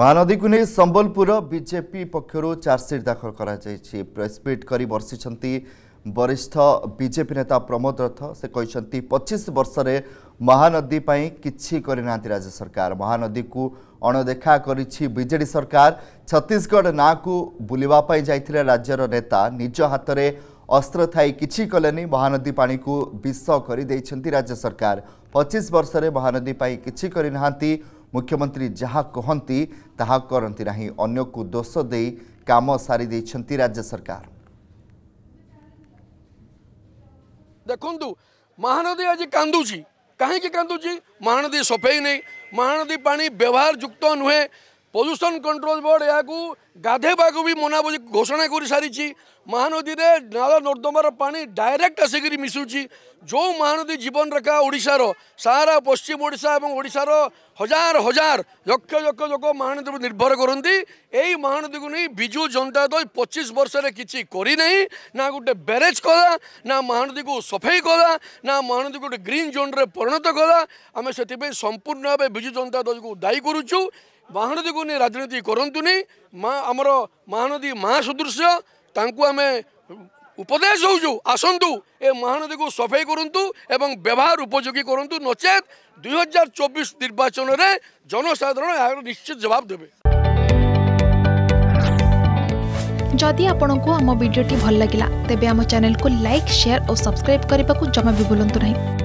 ମହାନଦୀକୁ ନେଇ ସମ୍ବଲପୁର ବିଜେପି ପକ୍ଷରୁ ଚାର୍ଜସିଟ୍ ଦାଖଲ କରାଯାଇଛି ପ୍ରେସ୍ମିଟ୍ କରି ବର୍ଷିଛନ୍ତି ବରିଷ୍ଠ ବିଜେପି ନେତା ପ୍ରମୋଦ ରଥ ସେ କହିଛନ୍ତି ପଚିଶ ବର୍ଷରେ ମହାନଦୀ ପାଇଁ କିଛି କରିନାହାନ୍ତି ରାଜ୍ୟ ସରକାର ମହାନଦୀକୁ ଅଣଦେଖା କରିଛି ବିଜେଡି ସରକାର ଛତିଶଗଡ଼ ନାଁକୁ ବୁଲିବା ପାଇଁ ଯାଇଥିଲେ ରାଜ୍ୟର ନେତା ନିଜ ହାତରେ ଅସ୍ତ୍ର ଥାଇ କିଛି କଲେନି ମହାନଦୀ ପାଣିକୁ ବିଷ କରିଦେଇଛନ୍ତି ରାଜ୍ୟ ସରକାର ପଚିଶ ବର୍ଷରେ ମହାନଦୀ ପାଇଁ କିଛି କରିନାହାନ୍ତି मुख्यमंत्री जहाँ कहती ता करती ना अं को दोष दे कम सारी राज्य सरकार देखु महानदी आज कांदू कहीं कादू महानदी सफे नहीं महानदी पा व्यवहार युक्त नुहे पल्यूशन कंट्रोल बोर्ड यहाँ गाधे भी मना घोषणा कर सारी ମହାନଦୀରେ ନାଳ ନର୍ଦ୍ଦମାର ପାଣି ଡାଇରେକ୍ଟ ଆସିକିରି ମିଶୁଛି ଯେଉଁ ମହାନଦୀ ଜୀବନରେଖା ଓଡ଼ିଶାର ସାରା ପଶ୍ଚିମ ଓଡ଼ିଶା ଏବଂ ଓଡ଼ିଶାର ହଜାର ହଜାର ଲକ୍ଷ ଲକ୍ଷ ଲୋକ ମହାନଦୀକୁ ନିର୍ଭର କରନ୍ତି ଏଇ ମହାନଦୀକୁ ନେଇ ବିଜୁ ଜନତା ଦଳ ପଚିଶ ବର୍ଷରେ କିଛି କରିନାହିଁ ନା ଗୋଟେ ବ୍ୟାରେଜ୍ କଲା ନା ମହାନଦୀକୁ ସଫେଇ କଲା ନା ମହାନଦୀକୁ ଗୋଟେ ଗ୍ରୀନ୍ ଜୋନ୍ରେ ପରିଣତ କଲା ଆମେ ସେଥିପାଇଁ ସମ୍ପୂର୍ଣ୍ଣ ଭାବେ ବିଜୁ ଜନତା ଦଳକୁ ଦାୟୀ କରୁଛୁ ମହାନଦୀକୁ ନେଇ ରାଜନୀତି କରନ୍ତୁନି ମା ଆମର ମହାନଦୀ ମା ସଦୃଶ୍ୟ ତାଙ୍କୁ ଆମେ ଉପଦେଶ ହେଉଛୁ ଆସନ୍ତୁ ଏ ମହାନଦୀକୁ ସଫେଇ କରନ୍ତୁ ଏବଂ ବ୍ୟବହାର ଉପଯୋଗୀ କରନ୍ତୁ ନଚେତ୍ ଦୁଇହଜାର ଚବିଶ ନିର୍ବାଚନରେ ଜନସାଧାରଣ ଏହାର ନିଶ୍ଚିତ ଜବାବ ଦେବେ ଯଦି ଆପଣଙ୍କୁ ଆମ ଭିଡ଼ିଓଟି ଭଲ ଲାଗିଲା ତେବେ ଆମ ଚ୍ୟାନେଲକୁ ଲାଇକ୍ ସେୟାର ଓ ସବସ୍କ୍ରାଇବ୍ କରିବାକୁ ଜମା ବି ଭୁଲନ୍ତୁ ନାହିଁ